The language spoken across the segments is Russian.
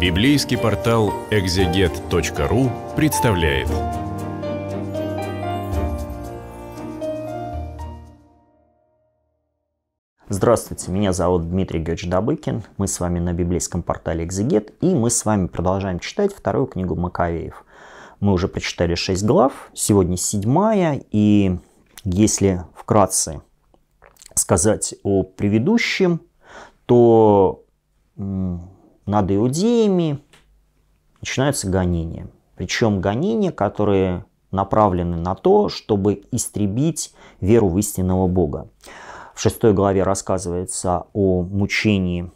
Библейский портал экзегет.ру представляет. Здравствуйте, меня зовут Дмитрий Георгиевич Добыкин, мы с вами на библейском портале Экзегет, и мы с вами продолжаем читать вторую книгу Маковеев. Мы уже прочитали шесть глав, сегодня седьмая, и если вкратце сказать о предыдущем, то над иудеями начинаются гонения. Причем гонения, которые направлены на то, чтобы истребить веру в истинного Бога. В шестой главе рассказывается о мучении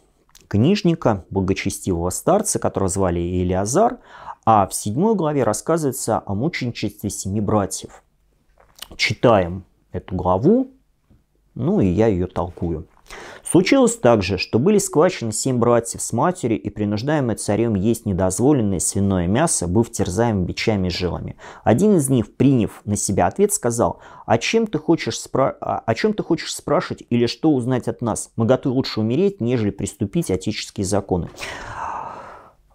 книжника, благочестивого старца, которого звали Илиазар, а в седьмой главе рассказывается о мученичестве семи братьев. Читаем эту главу, ну и я ее толкую. Случилось также, что были схвачены семь братьев с матерью и принуждаемые царем есть недозволенное свиное мясо, быв терзаем бичами и жилами. Один из них, приняв на себя ответ, сказал, «О «А чем ты хочешь, спра... А, о чем ты хочешь спрашивать или что узнать от нас? Мы готовы лучше умереть, нежели приступить отеческие законы».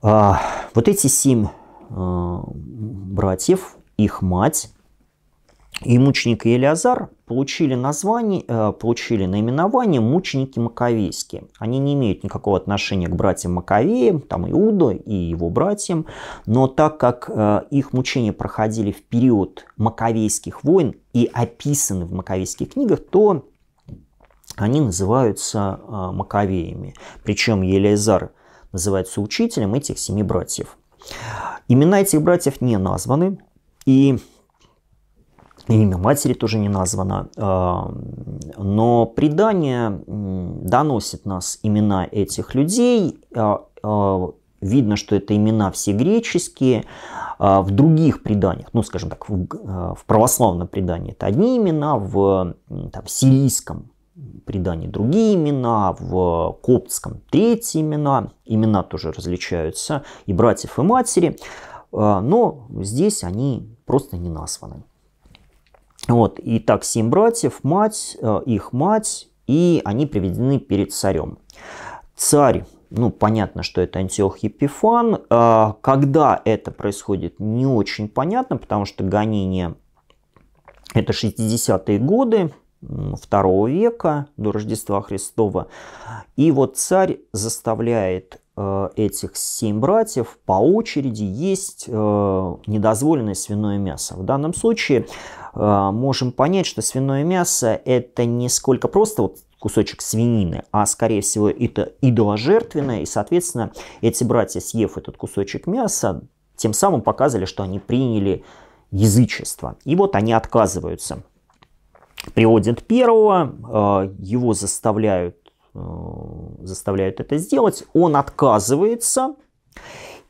А, вот эти семь э, братьев, их мать, и мученик Елиазар получили название, э, получили наименование мученики маковейские. Они не имеют никакого отношения к братьям Маковеям, там Иуду и его братьям, но так как э, их мучения проходили в период маковейских войн и описаны в маковейских книгах, то они называются э, маковеями. Причем Елиазар называется учителем этих семи братьев. Имена этих братьев не названы, и и имя матери тоже не названо. А, но предание доносит нас имена этих людей. А, а, видно, что это имена все греческие. В других преданиях, ну, скажем так, в, православном предании это одни имена, в там, сирийском предании другие имена, в коптском третьи имена. Имена тоже различаются и братьев, и матери. Но здесь они просто не названы. Вот, и так семь братьев, мать, э, их мать, и они приведены перед царем. Царь, ну, понятно, что это Антиох Епифан. Э, когда это происходит, не очень понятно, потому что гонение – это 60-е годы, второго века до Рождества Христова. И вот царь заставляет э, этих семь братьев по очереди есть недозволенное свиное мясо. В данном случае а, можем понять, что свиное мясо это не сколько просто вот кусочек свинины, а скорее всего это идоложертвенное, и соответственно эти братья, съев этот кусочек мяса, тем самым показали, что они приняли язычество. И вот они отказываются. Приводят первого, а, его заставляют, а, заставляют это сделать, он отказывается,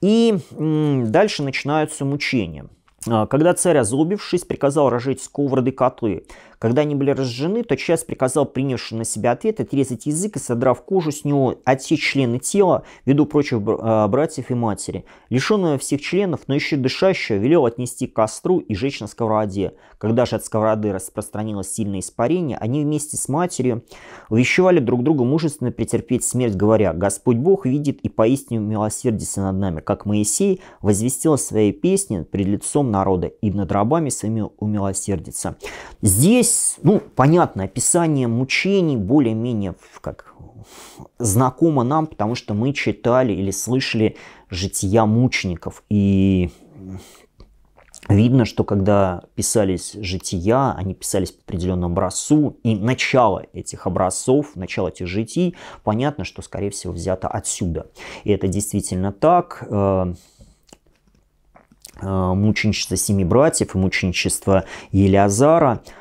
и дальше начинаются мучения. А, когда царь, озлобившись, приказал рожать сковороды котлы, когда они были разжены, то час приказал принявший на себя ответ отрезать язык и, содрав кожу с него, отсечь члены тела, ввиду прочих э, братьев и матери. Лишенную всех членов, но еще дышащую, велел отнести к костру и жечь на сковороде. Когда же от сковороды распространилось сильное испарение, они вместе с матерью увещевали друг друга мужественно претерпеть смерть, говоря, «Господь Бог видит и поистине милосердится над нами, как Моисей возвестил своей песни пред лицом народа и над рабами своими умилосердится». Здесь Здесь, ну, понятно, описание мучений более-менее как знакомо нам, потому что мы читали или слышали жития мучеников. И видно, что когда писались жития, они писались по определенному образцу, и начало этих образцов, начало этих житий, понятно, что, скорее всего, взято отсюда. И это действительно так э, э, мученичество семи братьев и мученичество Елиазара –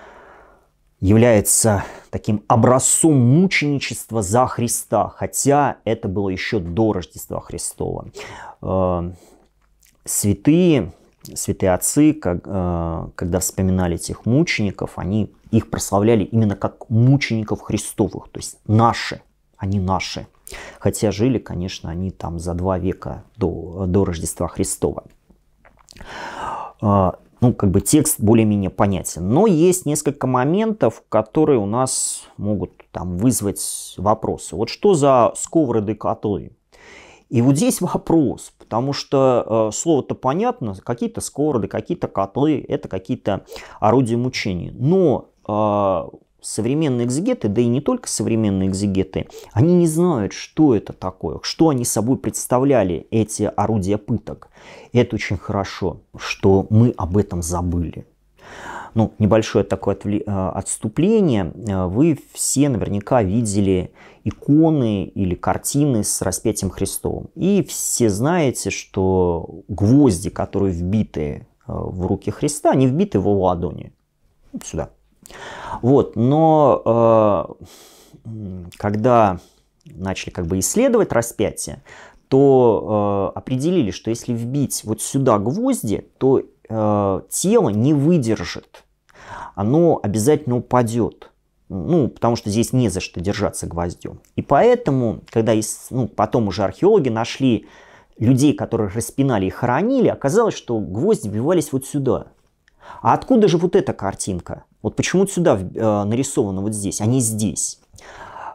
является таким образцом мученичества за Христа, хотя это было еще до Рождества Христова. Э, святые, святые отцы, э, когда вспоминали этих мучеников, они их прославляли именно как мучеников Христовых, то есть наши, они наши. Хотя жили, конечно, они там за два века до, до Рождества Христова. Э, ну, как бы текст более-менее понятен. Но есть несколько моментов, которые у нас могут там вызвать вопросы. Вот что за сковороды котлы? И вот здесь вопрос, потому что э, слово-то понятно, какие-то сковороды, какие-то котлы, это какие-то орудия мучения. Но э, современные экзегеты, да и не только современные экзегеты, они не знают, что это такое, что они собой представляли, эти орудия пыток. это очень хорошо, что мы об этом забыли. Ну, небольшое такое э, отступление. Э, вы все наверняка видели иконы или картины с распятием Христовым. И все знаете, что гвозди, которые вбиты э, в руки Христа, они вбиты в его ладони. сюда, вот, но э, когда начали как бы исследовать распятие, то э, определили, что если вбить вот сюда гвозди, то э, тело не выдержит, оно обязательно упадет. Ну, потому что здесь не за что держаться гвоздем. И поэтому, когда из, ну, потом уже археологи нашли людей, которых распинали и хоронили, оказалось, что гвозди вбивались вот сюда. А откуда же вот эта картинка? Вот почему сюда э, нарисовано вот здесь, а не здесь.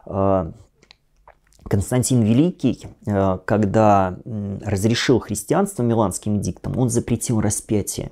Э, Константин Великий, э, когда разрешил христианство миланским диктом, он запретил распятие.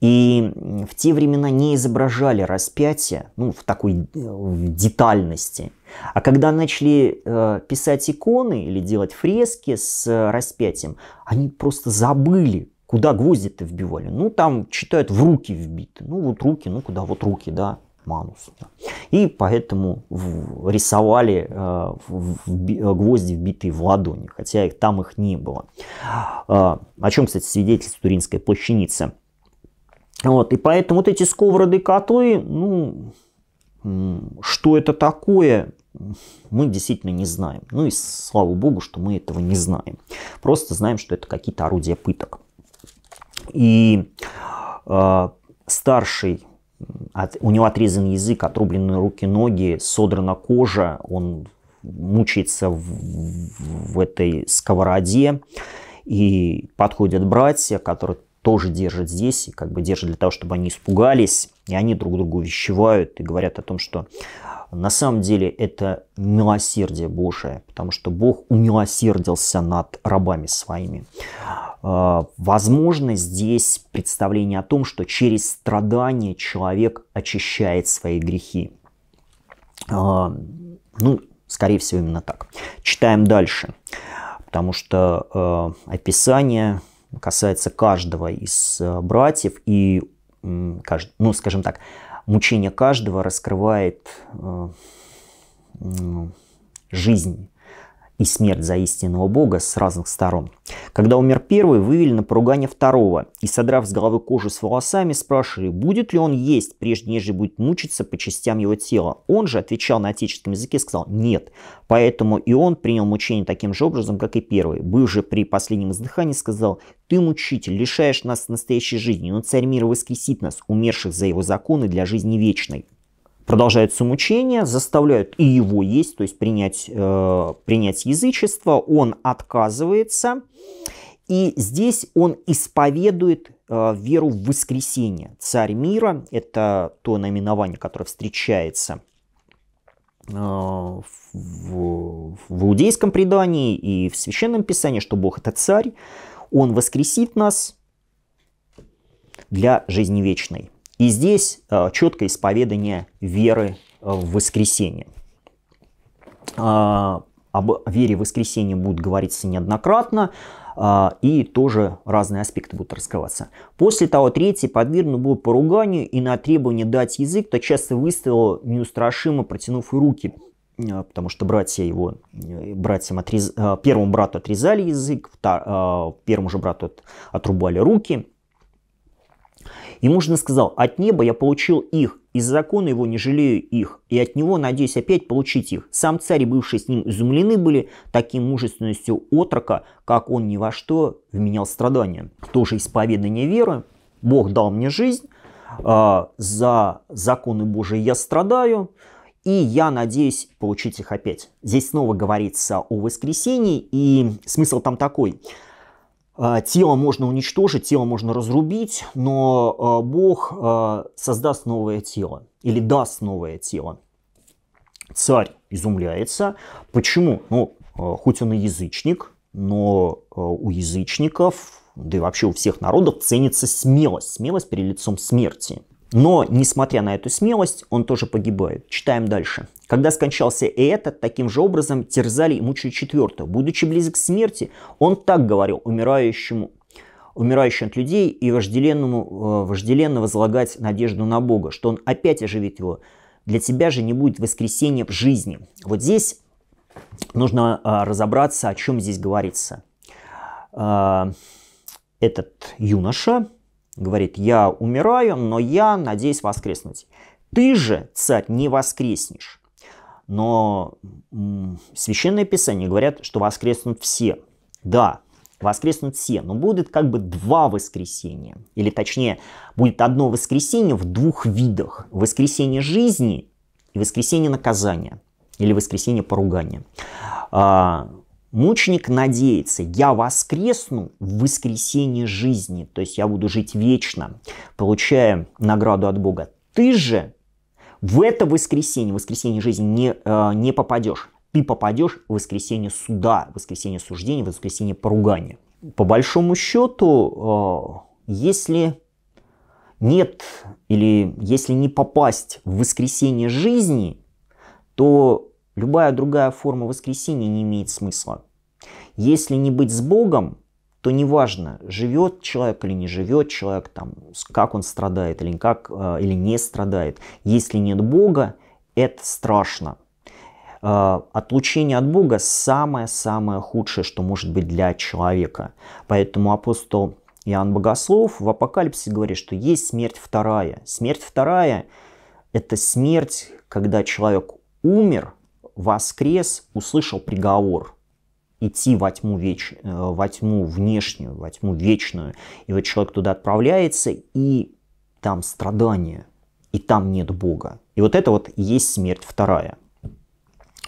И в те времена не изображали распятие ну, в такой в детальности. А когда начали писать иконы или делать фрески с распятием, они просто забыли Куда гвозди-то вбивали? Ну, там читают в руки вбиты. Ну, вот руки, ну куда? Вот руки, да, манус. Да. И поэтому в, рисовали э, в, в, э, гвозди, вбитые в ладони, хотя их, там их не было. Э, о чем, кстати, свидетельствует Туринская плащаница. Вот, и поэтому вот эти сковороды котлы, ну, что это такое, мы действительно не знаем. Ну и слава богу, что мы этого не знаем. Просто знаем, что это какие-то орудия пыток. И э, старший, от, у него отрезан язык, отрублены руки, ноги, содрана кожа, он мучается в, в этой сковороде. И подходят братья, которые тоже держат здесь, и как бы держат для того, чтобы они испугались, и они друг другу вещевают и говорят о том, что на самом деле это милосердие Божие, потому что Бог умилосердился над рабами своими. Э, возможно, здесь представление о том, что через страдания человек очищает свои грехи. Э, ну, скорее всего, именно так. Читаем дальше, потому что э, описание касается каждого из братьев и, ну, скажем так, мучение каждого раскрывает жизнь и смерть за истинного бога с разных сторон. Когда умер первый, вывели на поругание второго и, содрав с головы кожу с волосами, спрашивали, будет ли он есть, прежде нежели будет мучиться по частям его тела. Он же отвечал на отеческом языке и сказал «нет». Поэтому и он принял мучение таким же образом, как и первый. Был же при последнем издыхании сказал «ты, мучитель, лишаешь нас настоящей жизни, но царь мира воскресит нас, умерших за его законы для жизни вечной» продолжают самоучение, заставляют и его есть, то есть принять, э, принять язычество, он отказывается, и здесь он исповедует э, веру в воскресение. Царь мира – это то наименование, которое встречается э, в, в иудейском предании и в священном писании, что Бог – это царь, он воскресит нас для жизни вечной. И здесь э, четкое исповедание веры в воскресение. Э, об вере в воскресение будет говориться неоднократно, э, и тоже разные аспекты будут раскрываться. После того, третий подвергнут был поруганию и на требование дать язык, то часто выставил неустрашимо, протянув руки, потому что братья его, братьям отрез... первому брату отрезали язык, втор... первому же брату отрубали руки – и мужин сказал, от неба я получил их, из закона его не жалею их, и от него надеюсь опять получить их. Сам царь и бывшие с ним изумлены были таким мужественностью отрока, как он ни во что вменял страдания. Тоже исповедание веры, Бог дал мне жизнь, а, за законы Божии я страдаю, и я надеюсь получить их опять. Здесь снова говорится о воскресении, и смысл там такой – а, тело можно уничтожить, тело можно разрубить, но а, Бог а, создаст новое тело или даст новое тело. Царь изумляется. Почему? Ну, хоть он и язычник, но у язычников, да и вообще у всех народов ценится смелость, смелость перед лицом смерти. Но, несмотря на эту смелость, он тоже погибает. Читаем дальше. Когда скончался и этот, таким же образом терзали и мучили четвертого. Будучи близок к смерти, он так говорил умирающему, умирающему от людей и вожделенному, э, вожделенно возлагать надежду на Бога, что он опять оживит его. Для тебя же не будет воскресения в жизни. Вот здесь нужно а, разобраться, о чем здесь говорится. А, этот юноша говорит, я умираю, но я надеюсь воскреснуть. Ты же, царь, не воскреснешь. Но священное писание говорят, что воскреснут все. Да, воскреснут все, но будет как бы два воскресения. Или точнее, будет одно воскресение в двух видах. Воскресение жизни и воскресение наказания. Или воскресение поругания. А, мученик надеется, я воскресну в воскресение жизни. То есть я буду жить вечно, получая награду от Бога. Ты же в это воскресенье, воскресенье жизни не, э, не попадешь. Ты попадешь в воскресенье суда, в воскресенье суждения, в воскресенье поругания. По большому счету, э, если нет или если не попасть в воскресенье жизни, то любая другая форма воскресения не имеет смысла. Если не быть с Богом, что неважно, живет человек или не живет человек, там, как он страдает или, как, э, или не страдает, если нет Бога, это страшно. Э, отлучение от Бога самое-самое худшее, что может быть для человека. Поэтому апостол Иоанн Богослов в Апокалипсисе говорит, что есть смерть вторая. Смерть вторая – это смерть, когда человек умер, воскрес, услышал приговор – идти во тьму, веч... Э, во тьму внешнюю, во тьму вечную. И вот человек туда отправляется, и там страдания, и там нет Бога. И вот это вот есть смерть вторая.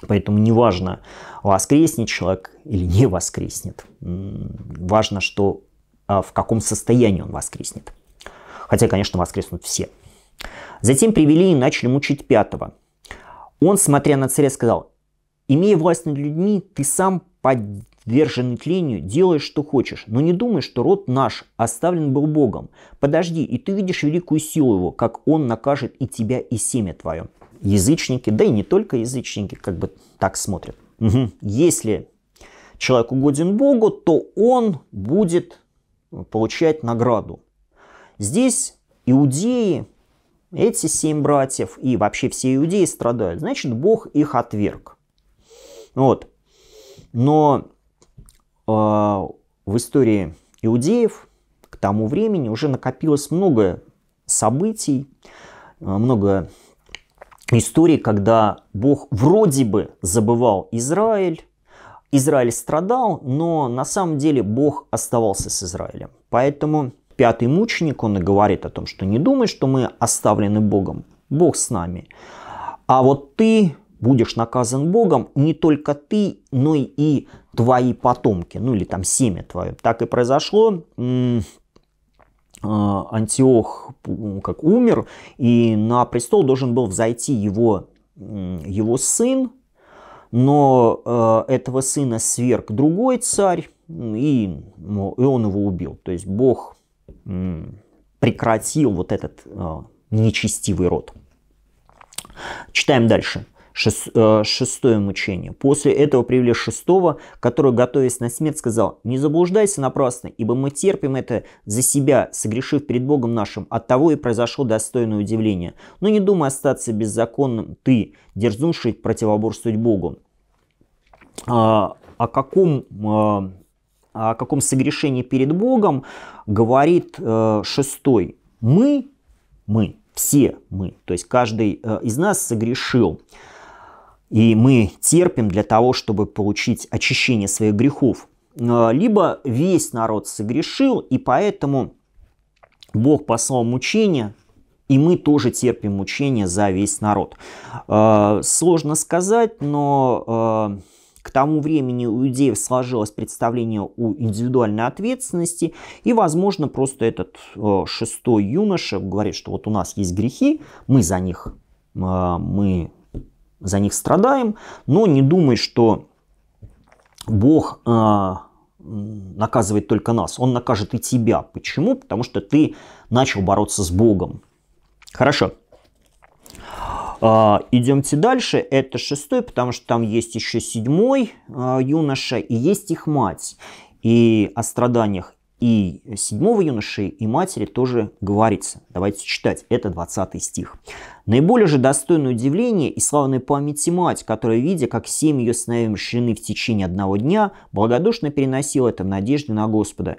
Поэтому неважно, воскреснет человек или не воскреснет. Важно, что а, в каком состоянии он воскреснет. Хотя, конечно, воскреснут все. Затем привели и начали мучить пятого. Он, смотря на царя, сказал, «Имея власть над людьми, ты сам подвержены тлению, делай, что хочешь, но не думай, что род наш оставлен был Богом. Подожди, и ты видишь великую силу его, как он накажет и тебя, и семя твое. Язычники, да и не только язычники, как бы так смотрят. Угу. Если человек угоден Богу, то он будет получать награду. Здесь иудеи, эти семь братьев и вообще все иудеи страдают. Значит, Бог их отверг. Вот. Но э, в истории иудеев к тому времени уже накопилось много событий, а, много историй, когда Бог вроде бы забывал Израиль, Израиль страдал, но на самом деле Бог оставался с Израилем. Поэтому пятый мученик, он и говорит о том, что не думай, что мы оставлены Богом. Бог с нами. А вот ты будешь наказан Богом не только ты, но и твои потомки, ну или там семя твое. Так и произошло. А, Антиох как умер, и на престол должен был взойти его, его сын, но э, этого сына сверг другой царь, и, ну, и он его убил. То есть Бог прекратил вот этот э, нечестивый род. Читаем дальше. Э, шестое мучение. После этого привели шестого, который, готовясь на смерть, сказал, «Не заблуждайся напрасно, ибо мы терпим это за себя, согрешив перед Богом нашим, от того и произошло достойное удивление. Но не думай остаться беззаконным ты, дерзнувший противоборствовать Богу». А, о каком а, о каком согрешении перед Богом говорит э, шестой. Мы, мы, все мы, то есть каждый э, из нас согрешил и мы терпим для того, чтобы получить очищение своих грехов. Э, либо весь народ согрешил, и поэтому Бог послал мучение, и мы тоже терпим мучение за весь народ. Э, сложно сказать, но э, к тому времени у людей сложилось представление о индивидуальной ответственности, и, возможно, просто этот шестой юноша говорит, что вот у нас есть грехи, мы за них, мы за них страдаем, но не думай, что Бог а, наказывает только нас, Он накажет и тебя. Почему? Потому что ты начал бороться с Богом. Хорошо. А, идемте дальше. Это шестой, потому что там есть еще седьмой а, юноша и есть их мать. И о страданиях и седьмого юноши, и матери тоже говорится. Давайте читать. Это 20 стих. Наиболее же достойное удивление и славная памяти мать, которая, видя, как семь ее сыновей мщены в течение одного дня, благодушно переносила это в надежде на Господа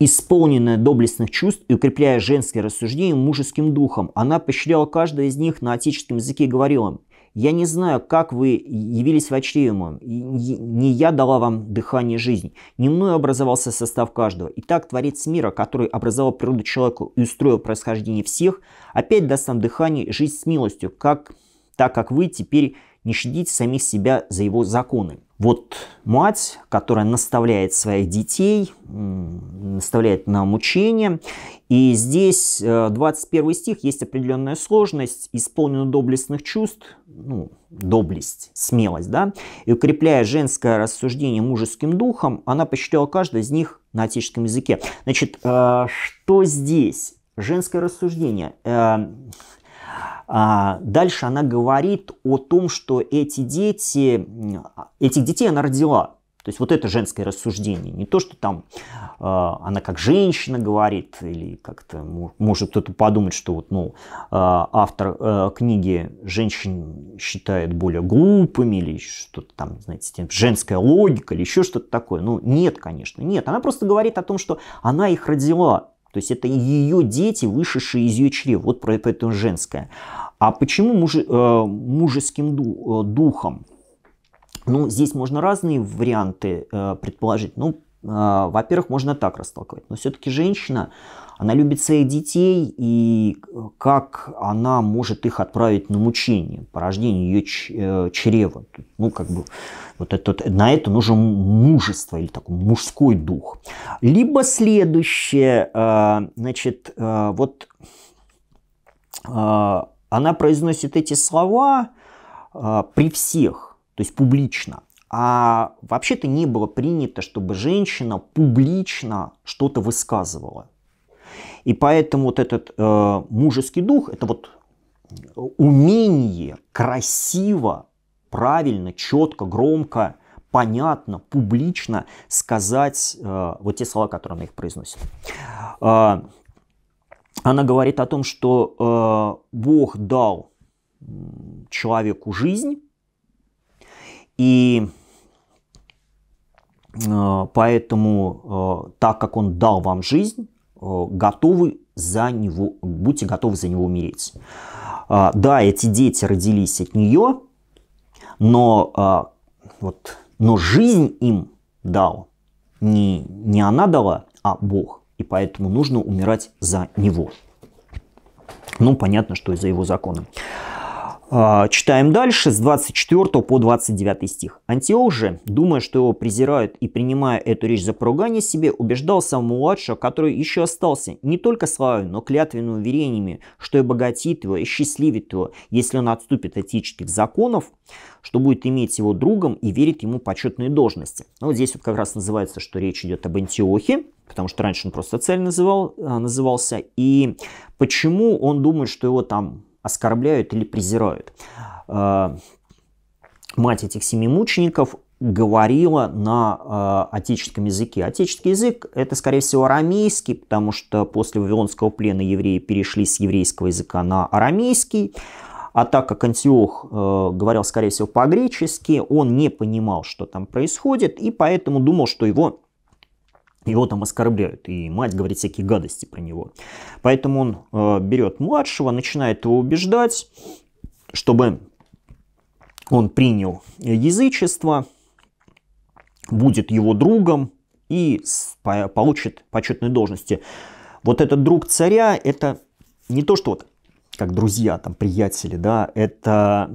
исполненная доблестных чувств и укрепляя женское рассуждение мужеским духом. Она поощряла каждого из них на отеческом языке и говорила им, я не знаю, как вы явились вочтеемым. Не я дала вам дыхание жизни. Не мною образовался состав каждого. И так Творец мира, который образовал природу человеку и устроил происхождение всех, опять даст нам дыхание и жизнь с милостью, как, так как вы теперь не щадить самих себя за его законы. Вот мать, которая наставляет своих детей, наставляет на мучение. И здесь 21 э, стих, есть определенная сложность, исполнена доблестных чувств, ну, доблесть, смелость, да, и укрепляя женское рассуждение мужеским духом, она посчитала каждый из них на отеческом языке. Значит, э, что здесь? Женское рассуждение. Э, а, дальше она говорит о том, что эти дети, этих детей она родила. То есть вот это женское рассуждение. Не то, что там э, она как женщина говорит, или как-то может кто-то подумать, что вот, ну, э, автор э, книги женщин считает более глупыми, или что-то там, знаете, женская логика, или еще что-то такое. Ну, нет, конечно, нет. Она просто говорит о том, что она их родила. То есть это ее дети, вышедшие из ее чрева, вот поэтому женское. А почему мужи, э, мужеским ду, э, духом? Ну, здесь можно разные варианты э, предположить. Ну, а, во-первых, можно так растолковать, но все-таки женщина, она любит своих детей, и э, как она может их отправить на мучение, порождение ее э, чрева? Ну, как бы, вот это, на это нужно мужество или такой мужской дух. Либо следующее, э, значит, вот она произносит эти слова при всех, то есть публично. А вообще-то не было принято, чтобы женщина публично что-то высказывала. И поэтому вот этот э, мужеский дух, это вот умение красиво, правильно, четко, громко, понятно, публично сказать э, вот те слова, которые она их произносит. Э, она говорит о том, что э, Бог дал человеку жизнь, и Э, поэтому, э, так как он дал вам жизнь, э, готовы за него, будьте готовы за него умереть. Да, эти дети родились от нее, но, вот, но жизнь им дал не, не она дала, а Бог. И поэтому нужно умирать за него. Ну, понятно, что и за его законом. А, читаем дальше с 24 по 29 стих. Антиох же, думая, что его презирают и принимая эту речь за поругание себе, убеждал самого младшего, который еще остался, не только славой, но клятвенными уверениями, что и богатит его, и счастливит его, если он отступит от этических законов, что будет иметь его другом и верит ему почетные должности. Ну, вот здесь вот как раз называется, что речь идет об Антиохе, потому что раньше он просто цель называл, а, назывался. И почему он думает, что его там оскорбляют или презирают. Э, мать этих семи мучеников говорила на э, отеческом языке. Отеческий язык – это, скорее всего, арамейский, потому что после Вавилонского плена евреи перешли с еврейского языка на арамейский. А так как Антиох э, говорил, скорее всего, по-гречески, он не понимал, что там происходит, и поэтому думал, что его его там оскорбляют, и мать говорит всякие гадости про него. Поэтому он э, берет младшего, начинает его убеждать, чтобы он принял язычество, будет его другом и получит почетные должности. Вот этот друг царя, это не то, что вот как друзья, там, приятели, да, это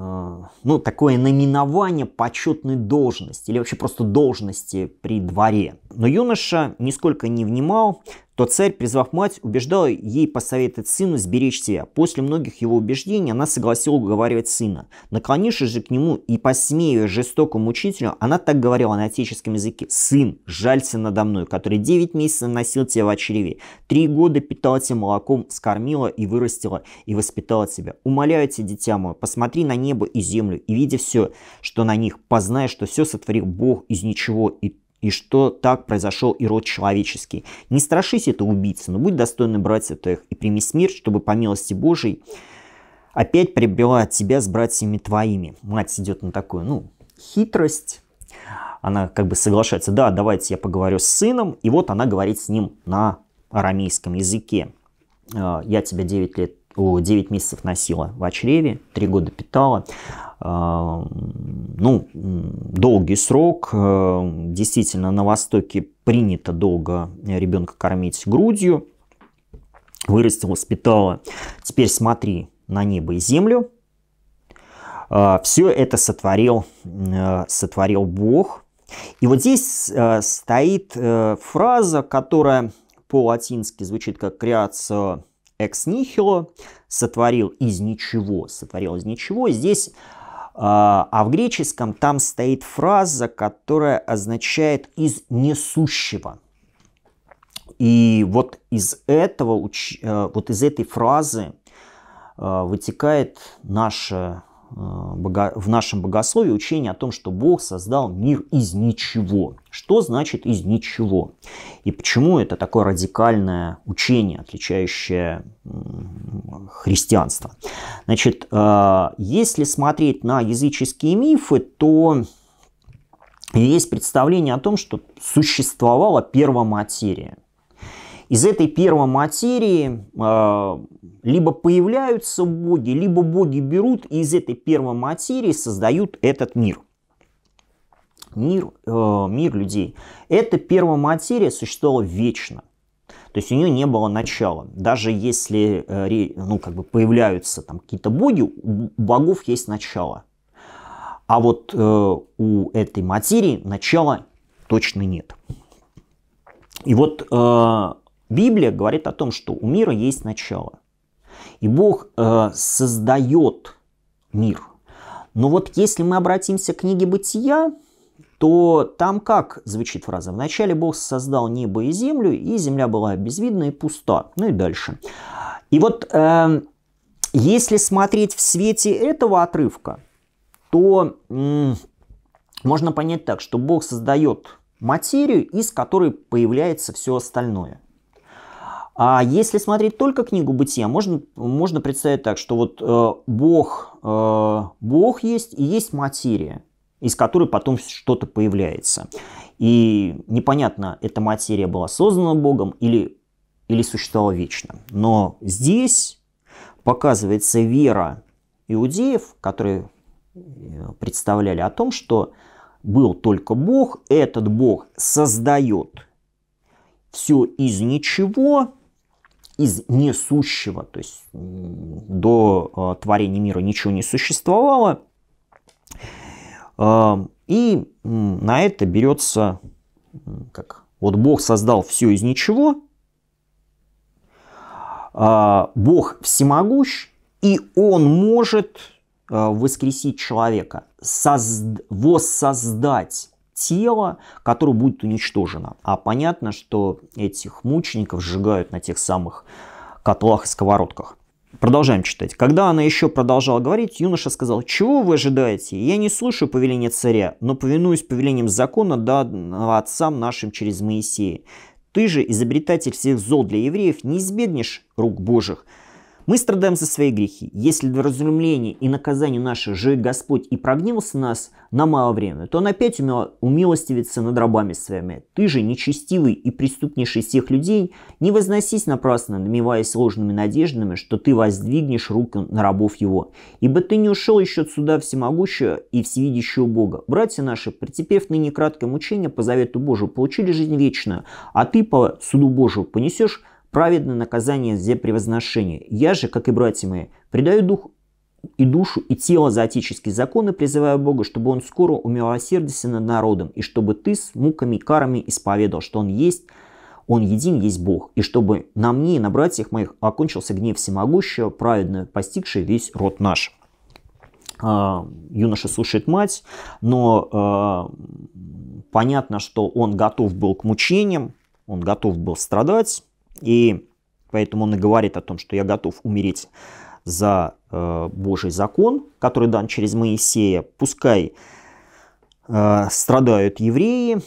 Э, ну, такое наименование почетной должности или вообще просто должности при дворе. Но юноша нисколько не внимал, то царь, призвав мать, убеждал ей посоветовать сыну сберечь себя. После многих его убеждений она согласила уговаривать сына. Наклонившись же к нему и посмеивая жестокому учителю, она так говорила на отеческом языке. «Сын, жалься надо мной, который 9 месяцев носил тебя в очреве, три года питал тебя молоком, скормила и вырастила, и воспитала тебя. Умоляю тебя, дитя мое, посмотри на небо и землю, и видя все, что на них, познай, что все сотворил Бог из ничего, и и что так произошел и род человеческий. Не страшись это убийца, но будь достойным братьев твоих, и прими смерть, чтобы по милости Божией опять прибила от тебя с братьями твоими. Мать идет на такую, ну, хитрость. Она как бы соглашается, да, давайте я поговорю с сыном, и вот она говорит с ним на арамейском языке. «А, я тебя 9 лет 9 месяцев носила в очреве, 3 года питала. Э, ну, долгий срок. Э, действительно, на Востоке принято долго ребенка кормить грудью. Вырастила, воспитала. Теперь смотри на небо и землю. Э, Все это сотворил, сотворил Бог. И вот здесь стоит фраза, которая по-латински звучит как «Креация» экс нихило, сотворил из ничего, сотворил из ничего. Здесь, а, а в греческом там стоит фраза, которая означает «из несущего». И вот из этого, э, вот из этой фразы э, вытекает наше Э, в нашем богословии учение о том, что Бог создал мир из ничего. Что значит из ничего? И почему это такое радикальное учение, отличающее христианство? Значит, э, если смотреть на языческие мифы, то есть представление о том, что существовала первоматерия – из этой первоматерии э, либо появляются боги, либо боги берут и из этой первой материи создают этот мир. Мир, э, мир людей. Эта первая материя существовала вечно. То есть у нее не было начала. Даже если э, ну, как бы появляются там какие-то боги, у богов есть начало. А вот э, у этой материи начала точно нет. И вот э, Библия говорит о том, что у мира есть начало. И Бог э, создает мир. Но вот если мы обратимся к книге Бытия, то там как звучит фраза? «Вначале Бог создал небо и землю, и земля была безвидна и пуста». Ну и дальше. И вот э, если смотреть в свете этого отрывка, то э, можно понять так, что Бог создает материю, из которой появляется все остальное – а если смотреть только книгу бытия, можно, можно представить так, что вот э, Бог, э, Бог есть и есть материя, из которой потом что-то появляется. И непонятно, эта материя была создана Богом или, или существовала вечно. Но здесь показывается вера иудеев, которые э, представляли о том, что был только Бог, этот Бог создает все из ничего, из несущего, то есть до а, творения мира ничего не существовало. А, и на это берется, как вот Бог создал все из ничего, а, Бог всемогущ, и Он может воскресить человека, созд... воссоздать тело, которое будет уничтожено. А понятно, что этих мучеников сжигают на тех самых котлах и сковородках. Продолжаем читать. Когда она еще продолжала говорить, юноша сказал, «Чего вы ожидаете? Я не слушаю повеления царя, но повинуюсь повелениям закона, данного отцам нашим через Моисея. Ты же, изобретатель всех зол для евреев, не избегнешь рук Божьих, мы страдаем за свои грехи. Если для разумления и наказания наших же Господь и прогнился нас на мало время, то он опять умел, умилостивится над рабами своими. Ты же, нечестивый и преступнейший всех людей, не возносись напрасно, намеваясь ложными надеждами, что ты воздвигнешь руку на рабов его. Ибо ты не ушел еще от суда всемогущего и всевидящего Бога. Братья наши, претерпев ныне краткое мучение по завету Божию, получили жизнь вечную, а ты по суду Божию понесешь праведное наказание за превозношение. Я же, как и братья мои, предаю дух и душу, и тело за отеческие законы, призывая Бога, чтобы он скоро умилосердился над народом, и чтобы ты с муками и карами исповедал, что он есть, он един есть Бог, и чтобы на мне и на братьях моих окончился гнев всемогущего, праведно постигший весь род наш. А, юноша слушает мать, но а, понятно, что он готов был к мучениям, он готов был страдать, и поэтому он и говорит о том, что я готов умереть за э, Божий закон, который дан через Моисея. Пускай э, страдают евреи,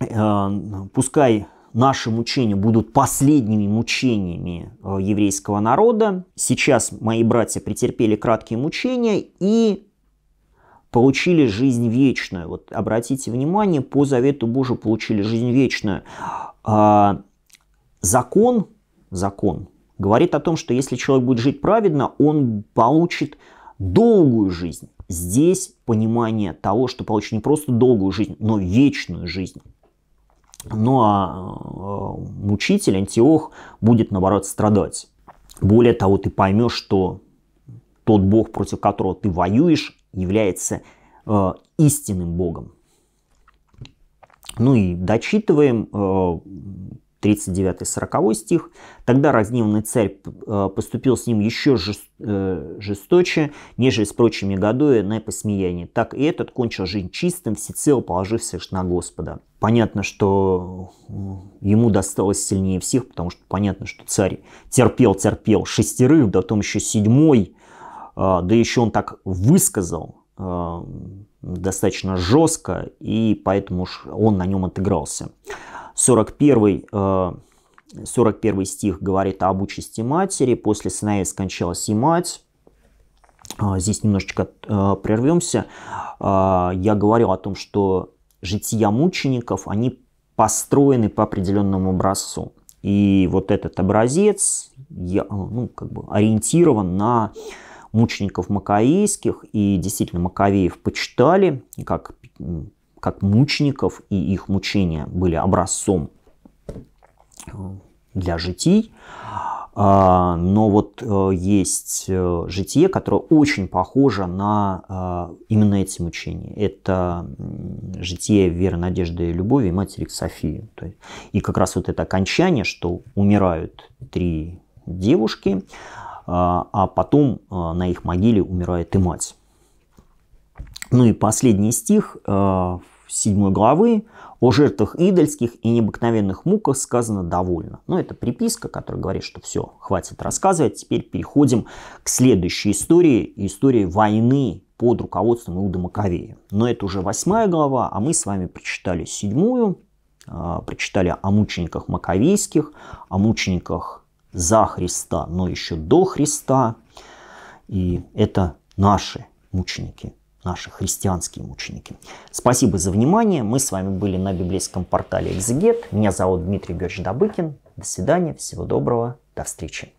э, пускай наши мучения будут последними мучениями э, еврейского народа. Сейчас мои братья претерпели краткие мучения и получили жизнь вечную. Вот обратите внимание, по завету Божию получили жизнь вечную. А, закон, закон говорит о том, что если человек будет жить праведно, он получит долгую жизнь. Здесь понимание того, что получит не просто долгую жизнь, но вечную жизнь. Ну а мучитель, э, антиох, будет наоборот страдать. Более того, ты поймешь, что тот бог, против которого ты воюешь, является э, истинным богом. Ну и дочитываем э, 39-40 стих. «Тогда разневный царь э, поступил с ним еще э, жесточе, нежели с прочими годами на посмеяние. Так и этот кончил жизнь чистым, всецело положився лишь на Господа». Понятно, что э, ему досталось сильнее всех, потому что понятно, что царь терпел-терпел шестерых, да потом еще седьмой, да еще он так высказал, достаточно жестко, и поэтому уж он на нем отыгрался. 41, 41 э, стих говорит об участи матери. После сыновей скончалась и мать. Э, здесь немножечко э, прервемся. Я говорил о том, что жития мучеников, они построены по определенному образцу. И вот этот образец я, ну, как бы ориентирован на мучеников макаейских, и действительно Маковеев почитали, как как мучеников и их мучения были образцом э, для житий. А, но вот э, есть э, житие, которое очень похоже на именно эти мучения. Это житие веры, надежды и любови и матери Софии. И как раз вот это окончание, что умирают три девушки, а, а потом на их могиле умирает и мать. Ну и последний стих э, седьмой главы о жертвах идольских и необыкновенных муках сказано довольно. Но ну, это приписка, которая говорит, что все, хватит рассказывать. Теперь переходим к следующей истории, истории войны под руководством Иуда Маковея. Но это уже восьмая глава, а мы с вами прочитали седьмую, э, прочитали о мучениках Маковейских, о мучениках за Христа, но еще до Христа. И это наши мученики – наши христианские мученики. Спасибо за внимание. Мы с вами были на библейском портале «Экзегет». Меня зовут Дмитрий Георгиевич Добыкин. До свидания, всего доброго, до встречи.